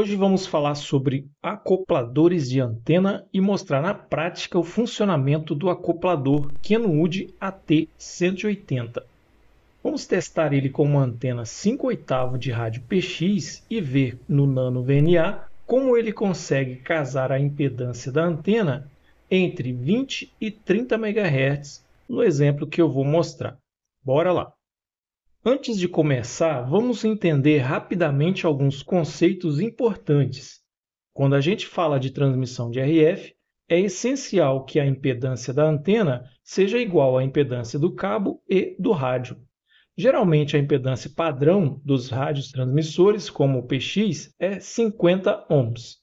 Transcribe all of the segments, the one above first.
Hoje vamos falar sobre acopladores de antena e mostrar na prática o funcionamento do acoplador Kenwood AT180. Vamos testar ele com uma antena 5 oitavo de rádio PX e ver no Nano VNA como ele consegue casar a impedância da antena entre 20 e 30 MHz no exemplo que eu vou mostrar. Bora lá! Antes de começar, vamos entender rapidamente alguns conceitos importantes. Quando a gente fala de transmissão de RF, é essencial que a impedância da antena seja igual à impedância do cabo e do rádio. Geralmente, a impedância padrão dos rádios transmissores, como o PX, é 50 ohms.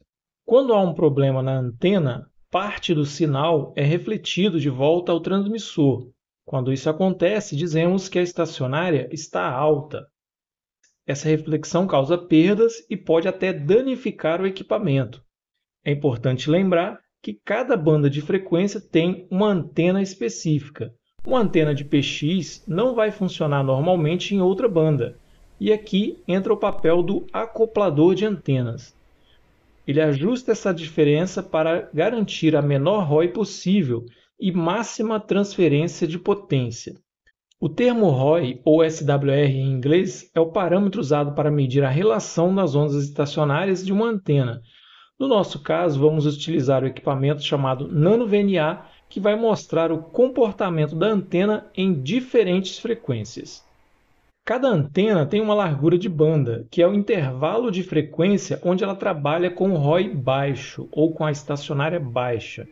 Quando há um problema na antena, parte do sinal é refletido de volta ao transmissor, quando isso acontece, dizemos que a estacionária está alta. Essa reflexão causa perdas e pode até danificar o equipamento. É importante lembrar que cada banda de frequência tem uma antena específica. Uma antena de PX não vai funcionar normalmente em outra banda, e aqui entra o papel do acoplador de antenas. Ele ajusta essa diferença para garantir a menor ROI possível e máxima transferência de potência. O termo ROI, ou SWR em inglês, é o parâmetro usado para medir a relação das ondas estacionárias de uma antena. No nosso caso, vamos utilizar o equipamento chamado NanoVNA, que vai mostrar o comportamento da antena em diferentes frequências. Cada antena tem uma largura de banda, que é o intervalo de frequência onde ela trabalha com o ROI baixo ou com a estacionária baixa.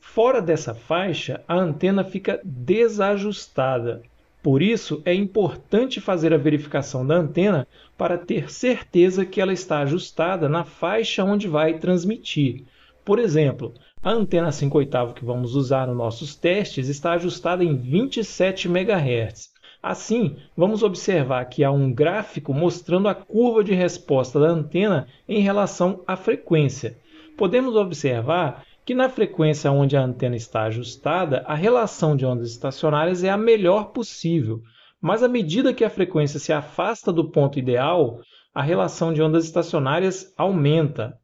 Fora dessa faixa, a antena fica desajustada. Por isso, é importante fazer a verificação da antena para ter certeza que ela está ajustada na faixa onde vai transmitir. Por exemplo, a antena 5 oitavo que vamos usar nos nossos testes está ajustada em 27 MHz. Assim, vamos observar que há um gráfico mostrando a curva de resposta da antena em relação à frequência. Podemos observar que na frequência onde a antena está ajustada, a relação de ondas estacionárias é a melhor possível, mas à medida que a frequência se afasta do ponto ideal, a relação de ondas estacionárias aumenta.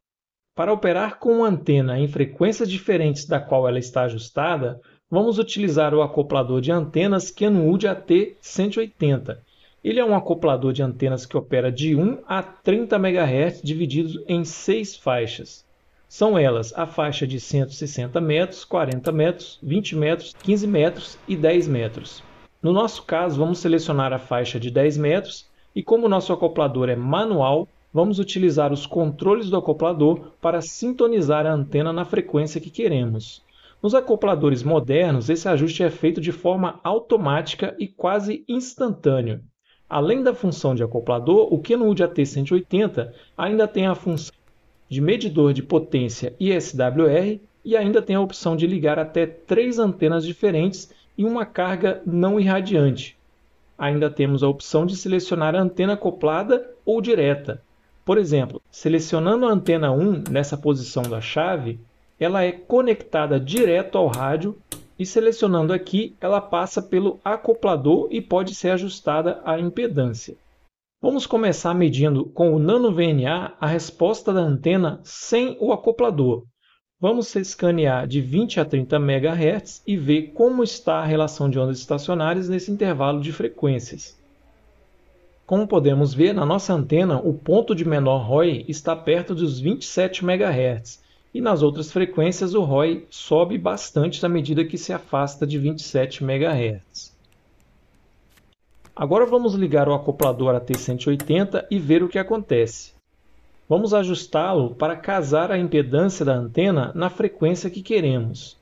Para operar com uma antena em frequências diferentes da qual ela está ajustada, vamos utilizar o acoplador de antenas Kenwood AT180. Ele é um acoplador de antenas que opera de 1 a 30 MHz dividido em seis faixas. São elas a faixa de 160 metros, 40 metros, 20 metros, 15 metros e 10 metros. No nosso caso, vamos selecionar a faixa de 10 metros e como nosso acoplador é manual, vamos utilizar os controles do acoplador para sintonizar a antena na frequência que queremos. Nos acopladores modernos, esse ajuste é feito de forma automática e quase instantâneo. Além da função de acoplador, o Kenwood AT180 ainda tem a função de medidor de potência ISWR e ainda tem a opção de ligar até três antenas diferentes e uma carga não irradiante. Ainda temos a opção de selecionar a antena acoplada ou direta. Por exemplo, selecionando a antena 1 nessa posição da chave, ela é conectada direto ao rádio e selecionando aqui, ela passa pelo acoplador e pode ser ajustada a impedância. Vamos começar medindo com o nano-VNA a resposta da antena sem o acoplador. Vamos escanear de 20 a 30 MHz e ver como está a relação de ondas estacionárias nesse intervalo de frequências. Como podemos ver, na nossa antena o ponto de menor ROI está perto dos 27 MHz e nas outras frequências o ROI sobe bastante à medida que se afasta de 27 MHz. Agora vamos ligar o acoplador a T180 e ver o que acontece. Vamos ajustá-lo para casar a impedância da antena na frequência que queremos.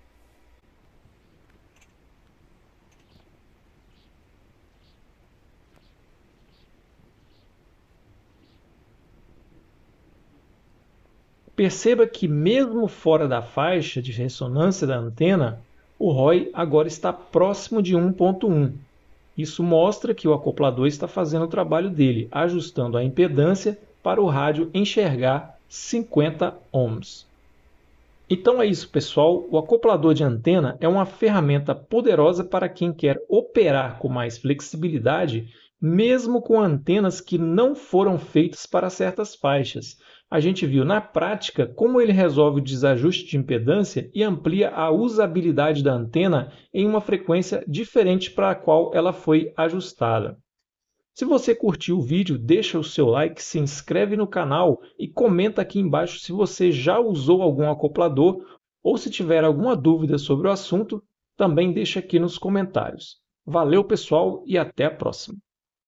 Perceba que, mesmo fora da faixa de ressonância da antena, o ROI agora está próximo de 1.1. Isso mostra que o acoplador está fazendo o trabalho dele, ajustando a impedância para o rádio enxergar 50 ohms. Então é isso, pessoal. O acoplador de antena é uma ferramenta poderosa para quem quer operar com mais flexibilidade, mesmo com antenas que não foram feitas para certas faixas, a gente viu na prática como ele resolve o desajuste de impedância e amplia a usabilidade da antena em uma frequência diferente para a qual ela foi ajustada. Se você curtiu o vídeo, deixa o seu like, se inscreve no canal e comenta aqui embaixo se você já usou algum acoplador ou se tiver alguma dúvida sobre o assunto, também deixa aqui nos comentários. Valeu, pessoal, e até a próxima!